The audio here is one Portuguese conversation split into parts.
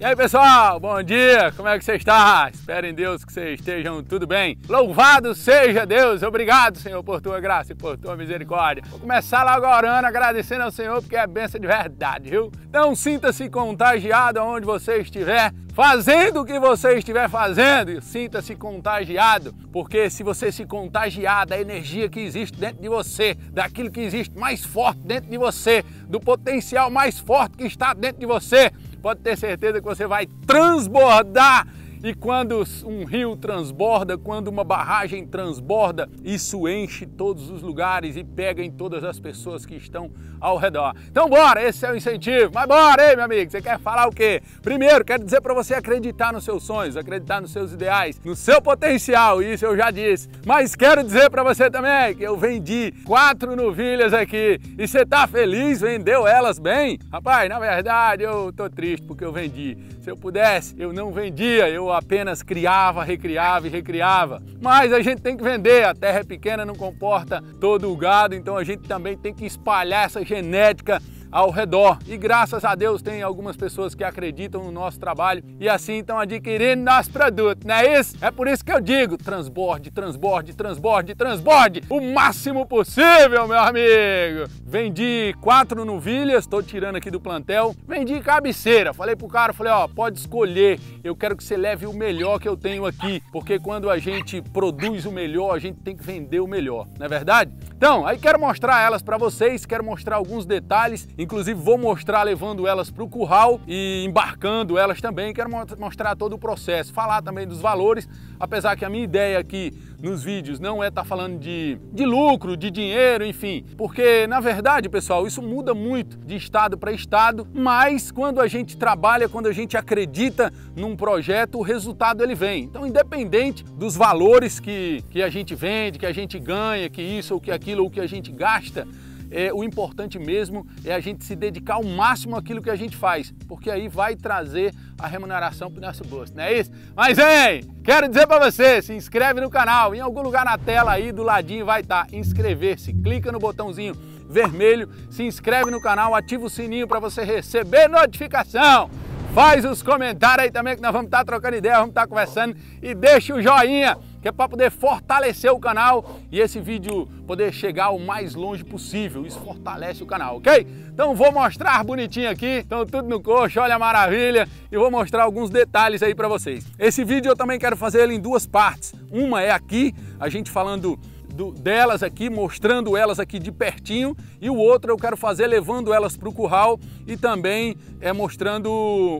E aí pessoal, bom dia, como é que você está? Espero em Deus que vocês estejam tudo bem. Louvado seja Deus, obrigado Senhor por tua graça e por tua misericórdia. Vou começar logo orando, agradecendo ao Senhor porque é benção de verdade, viu? Então sinta-se contagiado aonde você estiver, fazendo o que você estiver fazendo, sinta-se contagiado, porque se você se contagiar da energia que existe dentro de você, daquilo que existe mais forte dentro de você, do potencial mais forte que está dentro de você, pode ter certeza que você vai transbordar e quando um rio transborda, quando uma barragem transborda, isso enche todos os lugares e pega em todas as pessoas que estão ao redor. Então bora, esse é o incentivo. Mas bora, hein, meu amigo, você quer falar o quê? Primeiro, quero dizer para você acreditar nos seus sonhos, acreditar nos seus ideais, no seu potencial, isso eu já disse. Mas quero dizer para você também que eu vendi quatro novilhas aqui e você tá feliz? Vendeu elas bem? Rapaz, na verdade eu tô triste porque eu vendi se eu pudesse, eu não vendia, eu apenas criava, recriava e recriava. Mas a gente tem que vender, a terra é pequena, não comporta todo o gado, então a gente também tem que espalhar essa genética ao redor. E graças a Deus tem algumas pessoas que acreditam no nosso trabalho e assim estão adquirindo nosso produto, não é isso? É por isso que eu digo: transborde, transborde, transborde, transborde o máximo possível, meu amigo. Vendi quatro novilhas, estou tirando aqui do plantel. Vendi cabeceira. Falei pro cara, falei, ó, pode escolher. Eu quero que você leve o melhor que eu tenho aqui, porque quando a gente produz o melhor, a gente tem que vender o melhor, não é verdade? Então, aí quero mostrar elas para vocês, quero mostrar alguns detalhes Inclusive vou mostrar levando elas para o curral e embarcando elas também. Quero mostrar todo o processo, falar também dos valores, apesar que a minha ideia aqui nos vídeos não é estar tá falando de, de lucro, de dinheiro, enfim. Porque na verdade, pessoal, isso muda muito de estado para estado, mas quando a gente trabalha, quando a gente acredita num projeto, o resultado ele vem. Então, independente dos valores que, que a gente vende, que a gente ganha, que isso ou que aquilo ou que a gente gasta, é, o importante mesmo é a gente se dedicar ao máximo àquilo que a gente faz, porque aí vai trazer a remuneração para o nosso bolso, não é isso? Mas, hein, quero dizer para você, se inscreve no canal, em algum lugar na tela aí do ladinho vai estar tá, inscrever-se, clica no botãozinho vermelho, se inscreve no canal, ativa o sininho para você receber notificação. Faz os comentários aí também que nós vamos estar tá trocando ideia, vamos estar tá conversando e deixa o joinha que é para poder fortalecer o canal e esse vídeo poder chegar o mais longe possível. Isso fortalece o canal, ok? Então vou mostrar bonitinho aqui. Então tudo no coxo, olha a maravilha. E vou mostrar alguns detalhes aí para vocês. Esse vídeo eu também quero fazer ele em duas partes. Uma é aqui, a gente falando do, delas aqui, mostrando elas aqui de pertinho, e o outro eu quero fazer levando elas para o curral e também é mostrando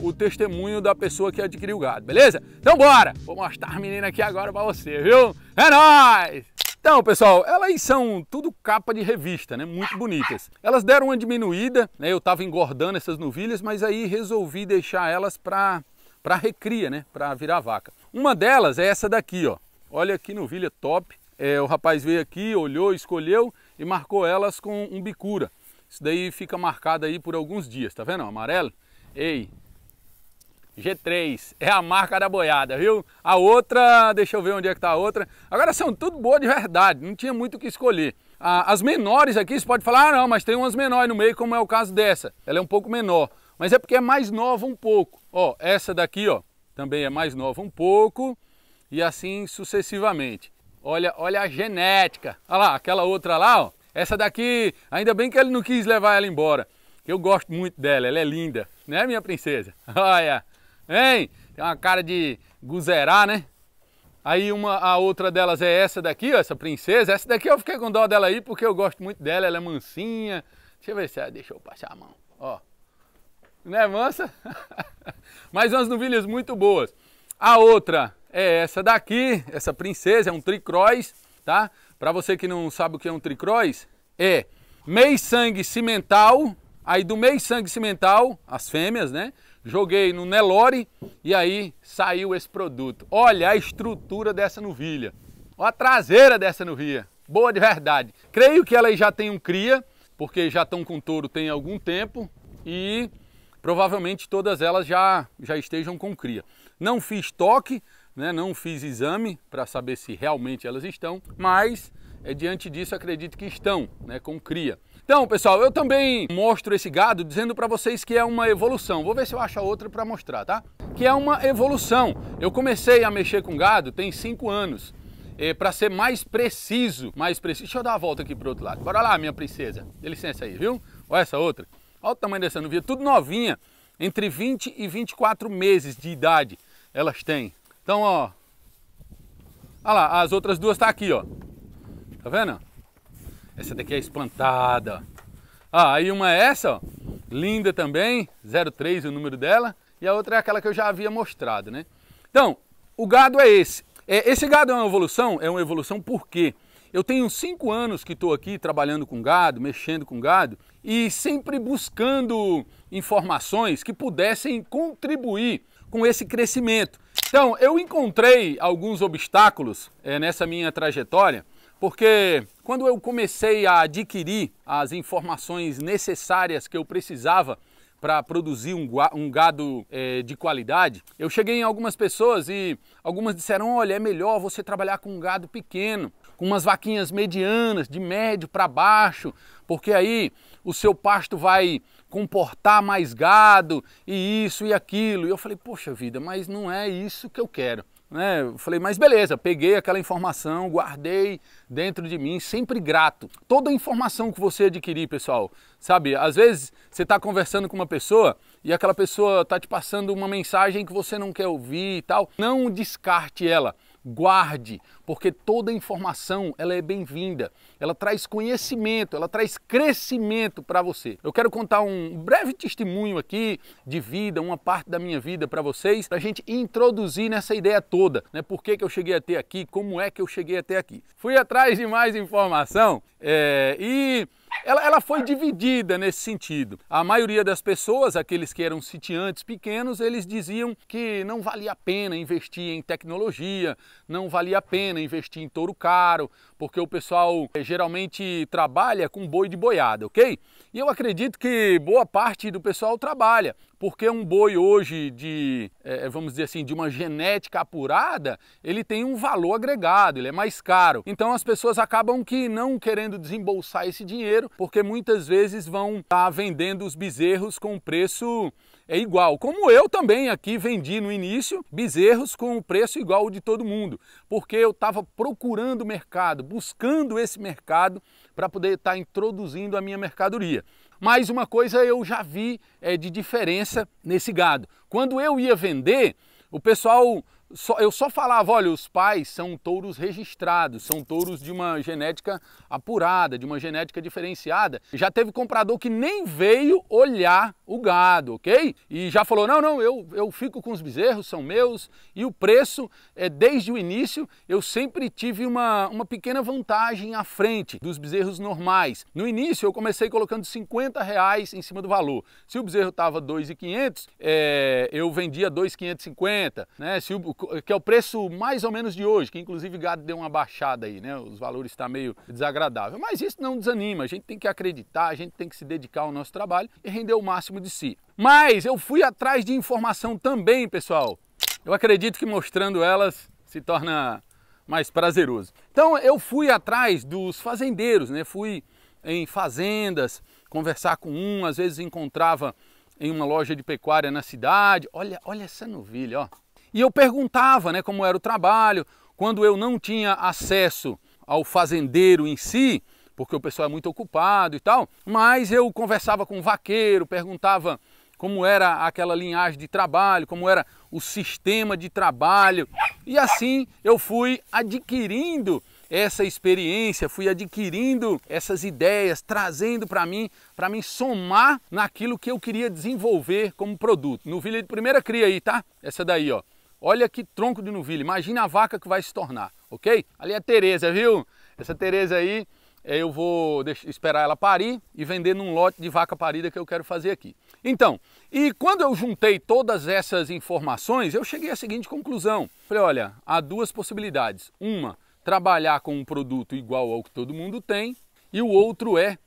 o, testemunho da pessoa que adquiriu o gado, beleza? Então bora! Vou mostrar a menina aqui agora para você, viu? É nóis! Então, pessoal, elas são tudo capa de revista, né? Muito bonitas. Elas deram uma diminuída, né? Eu tava engordando essas novilhas, mas aí resolvi deixar elas para para recria, né? Para virar vaca. Uma delas é essa daqui, ó. Olha que novilha top. É, o rapaz veio aqui, olhou, escolheu e marcou elas com um bicura. Isso daí fica marcado aí por alguns dias, tá vendo? Amarelo. Ei, G3 é a marca da boiada, viu? A outra, deixa eu ver onde é que tá a outra. Agora são tudo boa de verdade, não tinha muito o que escolher. As menores aqui, você pode falar, ah não, mas tem umas menores no meio, como é o caso dessa. Ela é um pouco menor, mas é porque é mais nova um pouco. Ó, essa daqui, ó, também é mais nova um pouco e assim sucessivamente. Olha, olha a genética. Olha lá, aquela outra lá, ó. Essa daqui, ainda bem que ele não quis levar ela embora. Eu gosto muito dela, ela é linda, né, minha princesa? Olha, hein? Tem uma cara de guzerá, né? Aí uma, a outra delas é essa daqui, ó, essa princesa. Essa daqui eu fiquei com dó dela aí porque eu gosto muito dela, ela é mansinha. Deixa eu ver se ela deixou passar a mão, ó. Não é mansa? Mas umas novilhas muito boas. A outra, é essa daqui, essa princesa, é um tricross, tá? Para você que não sabe o que é um tricross, é meio sangue cimental, aí do meio sangue cimental, as fêmeas, né? Joguei no Nelore e aí saiu esse produto. Olha a estrutura dessa novilha. Olha a traseira dessa novilha. Boa de verdade. Creio que ela já tem um cria, porque já estão com touro tem algum tempo e provavelmente todas elas já, já estejam com cria. Não fiz toque, né? não fiz exame para saber se realmente elas estão, mas é, diante disso acredito que estão né, com cria. Então, pessoal, eu também mostro esse gado dizendo para vocês que é uma evolução. Vou ver se eu acho a outra para mostrar, tá? Que é uma evolução. Eu comecei a mexer com gado tem 5 anos. É, eh, para ser mais preciso, mais preciso. Deixa eu dar a volta aqui para outro lado. Bora lá, minha princesa. Dê licença aí, viu? Olha essa outra. Olha o tamanho dessa novinha. Tudo novinha. Entre 20 e 24 meses de idade elas têm. Então, ó. Olha lá, as outras duas tá aqui, ó. Tá vendo? Essa daqui é espantada. Ah, aí uma é essa, ó. Linda também, 03 o número dela. E a outra é aquela que eu já havia mostrado, né? Então, o gado é esse. É, esse gado é uma evolução? É uma evolução porque eu tenho cinco anos que estou aqui trabalhando com gado, mexendo com gado e sempre buscando informações que pudessem contribuir com esse crescimento. Então, eu encontrei alguns obstáculos é, nessa minha trajetória, porque quando eu comecei a adquirir as informações necessárias que eu precisava para produzir um, um gado é, de qualidade, eu cheguei em algumas pessoas e algumas disseram: olha, é melhor você trabalhar com um gado pequeno, com umas vaquinhas medianas, de médio para baixo, porque aí o seu pasto vai comportar mais gado e isso e aquilo. E eu falei, poxa vida, mas não é isso que eu quero. Né? Eu falei, mas beleza, peguei aquela informação, guardei dentro de mim, sempre grato. Toda informação que você adquirir, pessoal, sabe? Às vezes você está conversando com uma pessoa e aquela pessoa está te passando uma mensagem que você não quer ouvir e tal, não descarte ela guarde, porque toda informação ela é bem-vinda, ela traz conhecimento, ela traz crescimento para você. Eu quero contar um breve testemunho aqui de vida, uma parte da minha vida para vocês, para a gente introduzir nessa ideia toda, né? Por que, que eu cheguei até aqui, como é que eu cheguei até aqui. Fui atrás de mais informação é, e ela, ela foi dividida nesse sentido. A maioria das pessoas, aqueles que eram sitiantes pequenos, eles diziam que não valia a pena investir em tecnologia, não valia a pena investir em touro caro, porque o pessoal eh, geralmente trabalha com boi de boiada, ok? E eu acredito que boa parte do pessoal trabalha. Porque um boi hoje de, é, é, vamos dizer assim, de uma genética apurada, ele tem um valor agregado, ele é mais caro. Então as pessoas acabam que não querendo desembolsar esse dinheiro, porque muitas vezes vão estar tá vendendo os bezerros com preço é igual. Como eu também aqui vendi no início bezerros com o preço igual ao de todo mundo, porque eu estava procurando o mercado, buscando esse mercado para poder estar tá introduzindo a minha mercadoria. Mas uma coisa eu já vi é, de diferença nesse gado. Quando eu ia vender, o pessoal só, eu só falava, olha, os pais são touros registrados, são touros de uma genética apurada, de uma genética diferenciada. Já teve comprador que nem veio olhar o gado, ok? E já falou: não, não, eu, eu fico com os bezerros, são meus. E o preço, é, desde o início, eu sempre tive uma, uma pequena vantagem à frente dos bezerros normais. No início, eu comecei colocando 50 reais em cima do valor. Se o bezerro estava 2,500, é, eu vendia 2,550, né? Se o, que é o preço mais ou menos de hoje, que inclusive o gado deu uma baixada aí, né? Os valores estão tá meio desagradável. Mas isso não desanima, a gente tem que acreditar, a gente tem que se dedicar ao nosso trabalho e render o máximo dentro de si. Mas eu fui atrás de informação também, pessoal. Eu acredito que mostrando elas se torna mais prazeroso. Então eu fui atrás dos fazendeiros, né? Fui em fazendas conversar com um, às vezes encontrava em uma loja de pecuária na cidade. Olha, olha essa novilha, ó. E eu perguntava, né, como era o trabalho, quando eu não tinha acesso ao fazendeiro em si, porque o pessoal é muito ocupado e tal, mas eu conversava com um vaqueiro, perguntava como era aquela linhagem de trabalho, como era o sistema de trabalho. E assim eu fui adquirindo essa experiência, fui adquirindo essas ideias, trazendo para mim, para mim somar naquilo que eu queria desenvolver como produto. Novilha de primeira cria aí, tá? Essa daí, ó. Olha que tronco de novilha, imagina a vaca que vai se tornar, ok? Ali é a Tereza, viu? Essa Tereza aí é, eu vou esperar ela parir e vender num lote de vaca parida que eu quero fazer aqui. Então, e quando eu juntei todas essas informações, eu cheguei à seguinte conclusão. Falei, olha, há duas possibilidades. Uma, trabalhar com um produto igual ao que todo mundo tem, e o outro é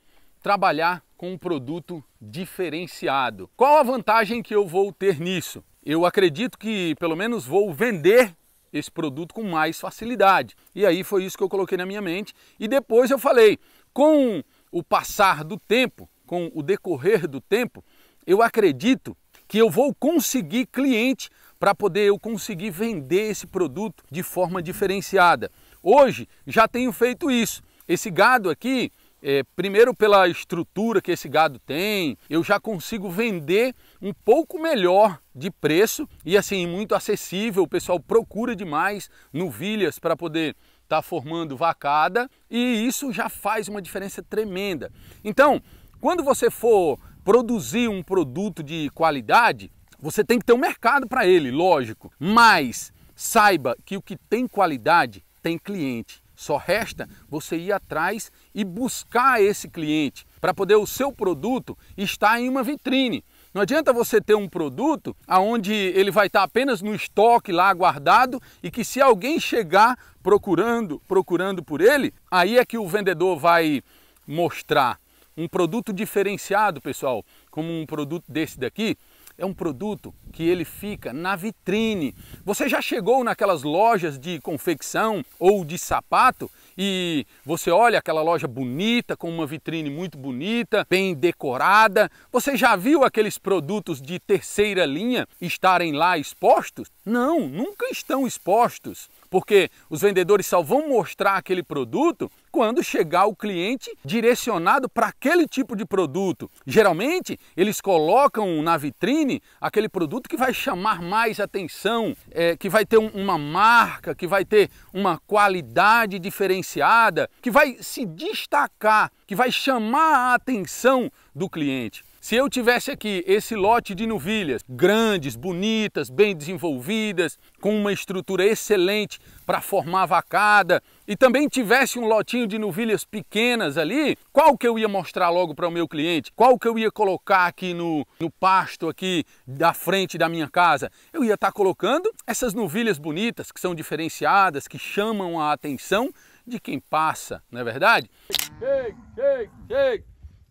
trabalhar com um produto diferenciado. Qual a vantagem que eu vou ter nisso? Eu acredito que pelo menos vou vender esse produto com mais facilidade. E aí foi isso que eu coloquei na minha mente. E depois eu falei, com o passar do tempo, com o decorrer do tempo, eu acredito que eu vou conseguir cliente para poder eu conseguir vender esse produto de forma diferenciada. Hoje já tenho feito isso. Esse gado aqui, é, primeiro, pela estrutura que esse gado tem, eu já consigo vender um pouco melhor de preço e assim muito acessível. O pessoal procura demais novilhas para poder estar tá formando vacada e isso já faz uma diferença tremenda. Então, quando você for produzir um produto de qualidade, você tem que ter um mercado para ele, lógico, mas saiba que o que tem qualidade tem cliente. Só resta você ir atrás e buscar esse cliente para poder o seu produto estar em uma vitrine. Não adianta você ter um produto aonde ele vai estar apenas no estoque lá guardado e que se alguém chegar procurando, procurando por ele, aí é que o vendedor vai mostrar um produto diferenciado, pessoal, como um produto desse daqui, é um produto que ele fica na vitrine. Você já chegou naquelas lojas de confecção ou de sapato e você olha aquela loja bonita, com uma vitrine muito bonita, bem decorada. Você já viu aqueles produtos de terceira linha estarem lá expostos? Não, nunca estão expostos porque os vendedores só vão mostrar aquele produto quando chegar o cliente direcionado para aquele tipo de produto. Geralmente, eles colocam na vitrine aquele produto que vai chamar mais atenção, é, que vai ter um, uma marca, que vai ter uma qualidade diferenciada, que vai se destacar, que vai chamar a atenção do cliente. Se eu tivesse aqui esse lote de novilhas grandes, bonitas, bem desenvolvidas, com uma estrutura excelente para formar vacada, e também tivesse um lotinho de novilhas pequenas ali, qual que eu ia mostrar logo para o meu cliente? Qual que eu ia colocar aqui no, no pasto aqui da frente da minha casa? Eu ia estar tá colocando essas novilhas bonitas, que são diferenciadas, que chamam a atenção de quem passa, não é verdade? Chega, chega, chega!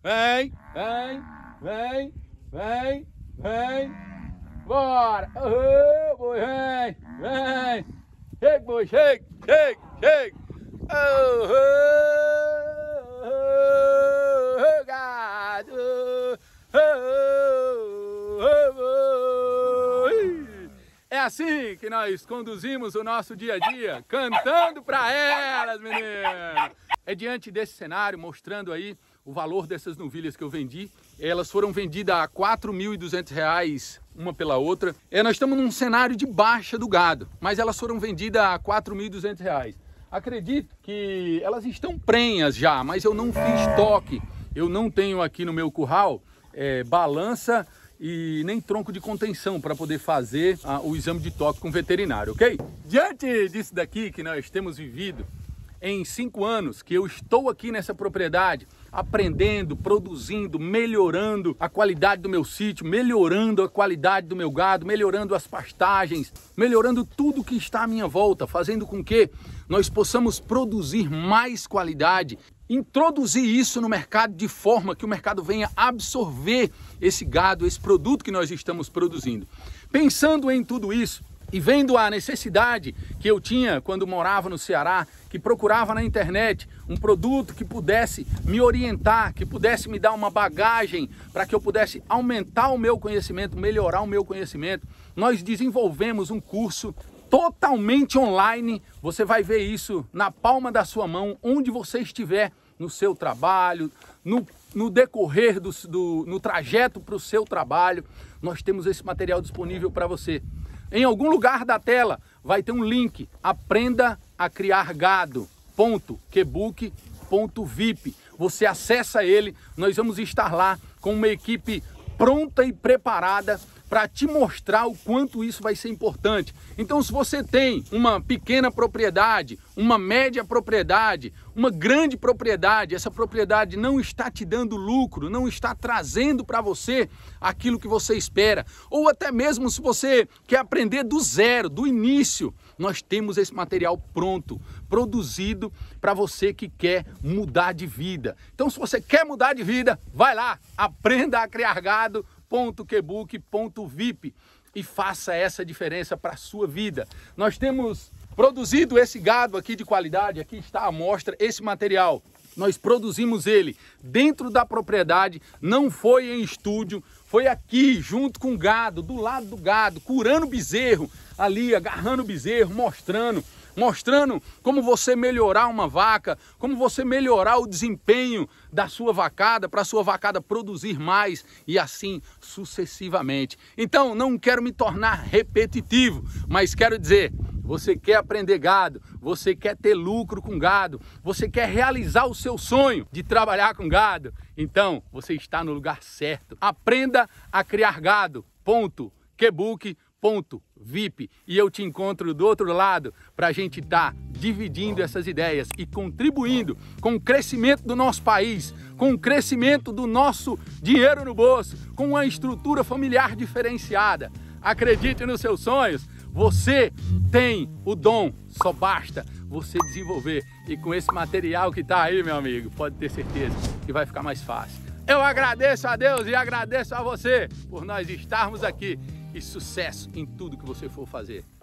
Vem, vem! vem, vem, vem, bora! Ô, oh, boi, vem, vem! Chega, boi, chega, chega, chega! Oh, oh, oh, oh, gado! Oh, oh, oh, oh. É assim que nós conduzimos o nosso dia a dia, cantando pra elas, menino. É diante desse cenário, mostrando aí o valor dessas novilhas que eu vendi, elas foram vendidas a R$ reais uma pela outra. É, nós estamos num cenário de baixa do gado, mas elas foram vendidas a R$ reais. Acredito que elas estão prenhas já, mas eu não fiz toque. Eu não tenho aqui no meu curral é, balança e nem tronco de contenção para poder fazer a, ah, o exame de toque com veterinário, ok? Diante disso daqui que nós temos vivido, em cinco anos que eu estou aqui nessa propriedade, aprendendo, produzindo, melhorando a qualidade do meu sítio, melhorando a qualidade do meu gado, melhorando as pastagens, melhorando tudo que está à minha volta, fazendo com que nós possamos produzir mais qualidade, introduzir isso no mercado de forma que o mercado venha absorver esse gado, esse produto que nós estamos produzindo. Pensando em tudo isso, e vendo a necessidade que eu tinha quando morava no Ceará, que procurava na internet um produto que pudesse me orientar, que pudesse me dar uma bagagem para que eu pudesse aumentar o meu conhecimento, melhorar o meu conhecimento, nós desenvolvemos um curso totalmente online. Você vai ver isso na palma da sua mão, onde você estiver no seu trabalho, no, no decorrer do, do no trajeto para o seu trabalho. Nós temos esse material disponível para você. Em algum lugar da tela vai ter um link. Aprenda a criar gado. Ponto. Quebook. Ponto VIP. Você acessa ele. Nós vamos estar lá com uma equipe pronta e preparada para te mostrar o quanto isso vai ser importante. Então, se você tem uma pequena propriedade, uma média propriedade, uma grande propriedade, essa propriedade não está te dando lucro, não está trazendo para você aquilo que você espera, ou até mesmo se você quer aprender do zero, do início, nós temos esse material pronto, produzido para você que quer mudar de vida. Então, se você quer mudar de vida, vai lá, aprenda a criar gado. .quebook.vip e faça essa diferença para a sua vida. Nós temos Produzido esse gado aqui de qualidade, aqui está a amostra, esse material. Nós produzimos ele dentro da propriedade, não foi em estúdio, foi aqui junto com o gado, do lado do gado, curando o bezerro, ali agarrando o bezerro, mostrando, mostrando como você melhorar uma vaca, como você melhorar o desempenho da sua vacada para a sua vacada produzir mais e assim sucessivamente. Então, não quero me tornar repetitivo, mas quero dizer você quer aprender gado, você quer ter lucro com gado, você quer realizar o seu sonho de trabalhar com gado, então você está no lugar certo. Aprenda a criar gado. Ponto. Quebook. Ponto VIP e eu te encontro do outro lado para a gente estar tá dividindo essas ideias e contribuindo com o crescimento do nosso país, com o crescimento do nosso dinheiro no bolso, com uma estrutura familiar diferenciada. Acredite nos seus sonhos, você tem o dom, só basta você desenvolver. E com esse material que está aí, meu amigo, pode ter certeza que vai ficar mais fácil. Eu agradeço a Deus e agradeço a você por nós estarmos aqui e sucesso em tudo que você for fazer.